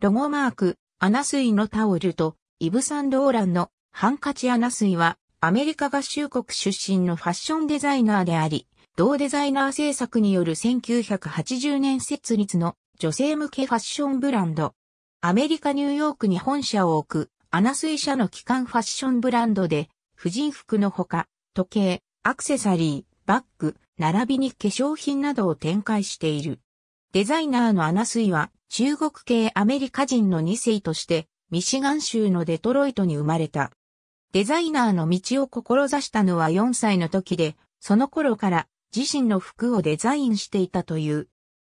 ロゴマーク、アナスイのタオルと、イブ・サンローランのハンカチアナスイは、アメリカ合衆国出身のファッションデザイナーであり、同デザイナー制作による1980年設立の女性向けファッションブランド。アメリカ・ニューヨークに本社を置く、アナスイ社の基幹ファッションブランドで、婦人服のほか、時計、アクセサリー、バッグ、並びに化粧品などを展開している。デザイナーのアナスイは、中国系アメリカ人の2世として、ミシガン州のデトロイトに生まれた。デザイナーの道を志したのは4歳の時で、その頃から自身の服をデザインしていたという。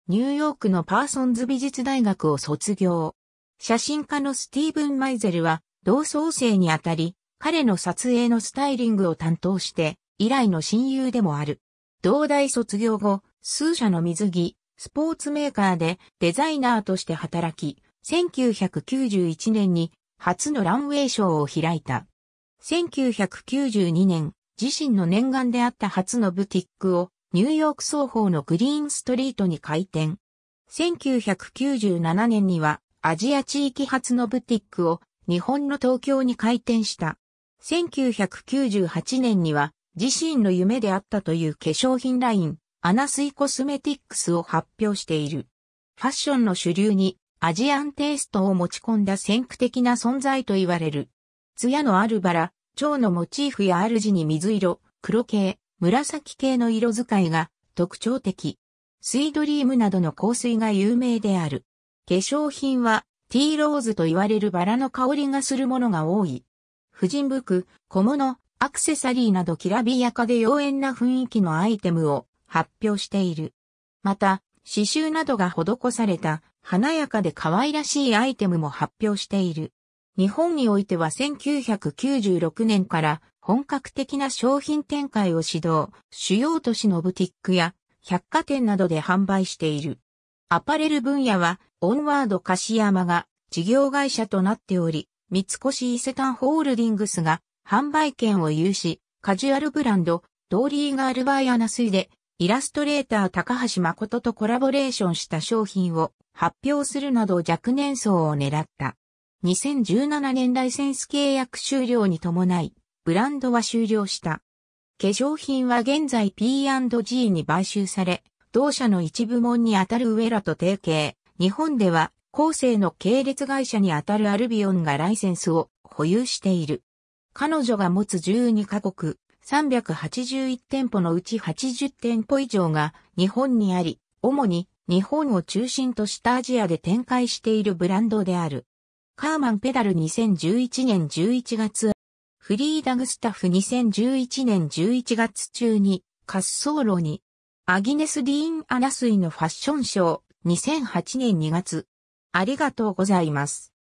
ニューヨークのパーソンズ美術大学を卒業。写真家のスティーブン・マイゼルは同窓生にあたり、彼の撮影のスタイリングを担当して、以来の親友でもある。同大卒業後、数社の水着、スポーツメーカーでデザイナーとして働き、1991年に初のランウェイショーを開いた。1992年、自身の念願であった初のブティックをニューヨーク双方のグリーンストリートに開店。1997年にはアジア地域初のブティックを日本の東京に開店した。1998年には自身の夢であったという化粧品ライン、アナスイコスメティックスを発表している。ファッションの主流にアジアンテイストを持ち込んだ先駆的な存在と言われる。艶のあるバラ、蝶のモチーフや主に水色、黒系、紫系の色使いが特徴的。スイドリームなどの香水が有名である。化粧品はティーローズと言われるバラの香りがするものが多い。婦人服、小物、アクセサリーなどきらびやかで妖艶な雰囲気のアイテムを発表している。また、刺繍などが施された華やかで可愛らしいアイテムも発表している。日本においては1996年から本格的な商品展開を指導、主要都市のブティックや百貨店などで販売している。アパレル分野はオンワード柏山が事業会社となっており、三越伊勢丹ホールディングスが販売権を有し、カジュアルブランド、ドーリーガールバイアナスイでイラストレーター高橋誠とコラボレーションした商品を発表するなど若年層を狙った。2017年ライセンス契約終了に伴い、ブランドは終了した。化粧品は現在 P&G に買収され、同社の一部門にあたるウェラと提携。日本では、後世の系列会社にあたるアルビオンがライセンスを保有している。彼女が持つ12カ国、381店舗のうち80店舗以上が日本にあり、主に日本を中心としたアジアで展開しているブランドである。カーマンペダル2011年11月、フリーダグスタッフ2011年11月中に滑走路に、アギネス・ディーン・アナスイのファッションショー2008年2月。ありがとうございます。